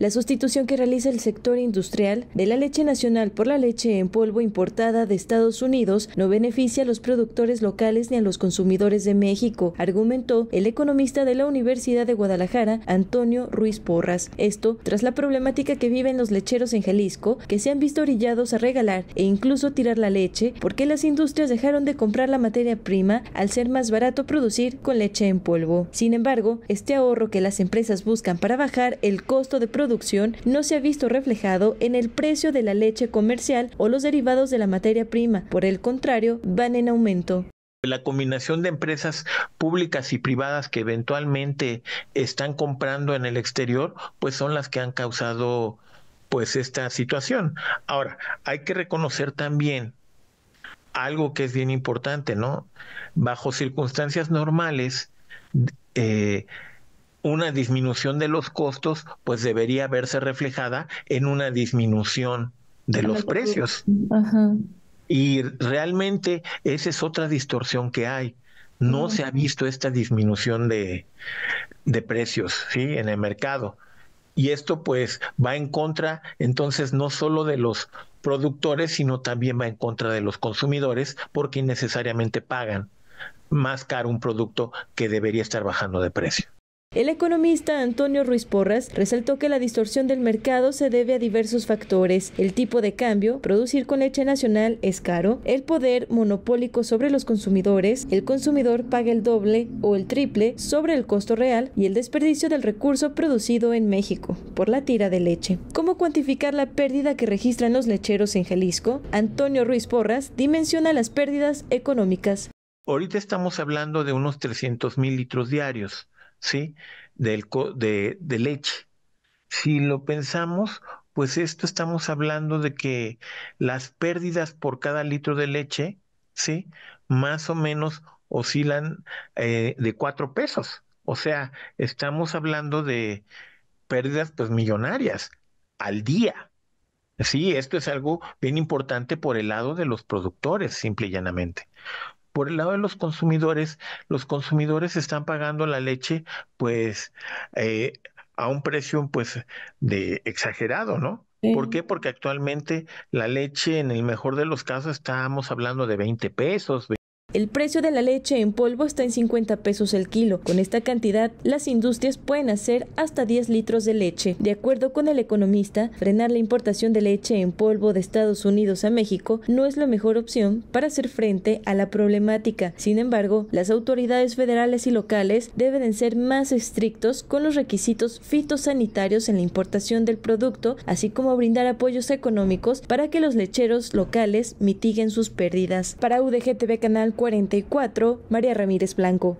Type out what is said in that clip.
La sustitución que realiza el sector industrial de la leche nacional por la leche en polvo importada de Estados Unidos no beneficia a los productores locales ni a los consumidores de México, argumentó el economista de la Universidad de Guadalajara, Antonio Ruiz Porras. Esto tras la problemática que viven los lecheros en Jalisco, que se han visto orillados a regalar e incluso tirar la leche porque las industrias dejaron de comprar la materia prima al ser más barato producir con leche en polvo. Sin embargo, este ahorro que las empresas buscan para bajar el costo de no se ha visto reflejado en el precio de la leche comercial o los derivados de la materia prima, por el contrario, van en aumento la combinación de empresas públicas y privadas que eventualmente están comprando en el exterior, pues son las que han causado pues esta situación. Ahora, hay que reconocer también algo que es bien importante, ¿no? Bajo circunstancias normales, eh, una disminución de los costos, pues debería verse reflejada en una disminución de los precios. Y realmente esa es otra distorsión que hay. No se ha visto esta disminución de, precios en el mercado. Y esto pues va en contra entonces no solo de los productores, sino también va en contra de los consumidores porque innecesariamente pagan más caro un producto que debería estar bajando de precio. El economista Antonio Ruiz Porras resaltó que la distorsión del mercado se debe a diversos factores, el tipo de cambio, producir con leche nacional es caro, el poder monopólico sobre los consumidores, el consumidor paga el doble o el triple sobre el costo real y el desperdicio del recurso producido en México por la tira de leche. ¿Cómo cuantificar la pérdida que registran los lecheros en Jalisco? Antonio Ruiz Porras dimensiona las pérdidas económicas. Ahorita estamos hablando de unos 300 mil litros diarios. ¿sí? Del, de, leche. Si lo pensamos, pues esto estamos hablando de que las pérdidas por cada litro de leche, ¿sí? Más o menos oscilan eh, de cuatro pesos. O sea, estamos hablando de pérdidas pues, millonarias al día. Sí, esto es algo bien importante por el lado de los productores, simple y llanamente. Por el lado de los consumidores, los consumidores están pagando la leche, pues, eh, a un precio, pues, de exagerado, ¿no? ¿Por qué? Porque actualmente la leche, en el mejor de los casos, estamos hablando de 20 pesos, el precio de la leche en polvo está en 50 pesos el kilo. Con esta cantidad, las industrias pueden hacer hasta 10 litros de leche. De acuerdo con el economista, frenar la importación de leche en polvo de Estados Unidos a México no es la mejor opción para hacer frente a la problemática. Sin embargo, las autoridades federales y locales deben ser más estrictos con los requisitos fitosanitarios en la importación del producto, así como brindar apoyos económicos para que los lecheros locales mitiguen sus pérdidas. Para UDGTV Canal 4, 44, María Ramírez Blanco.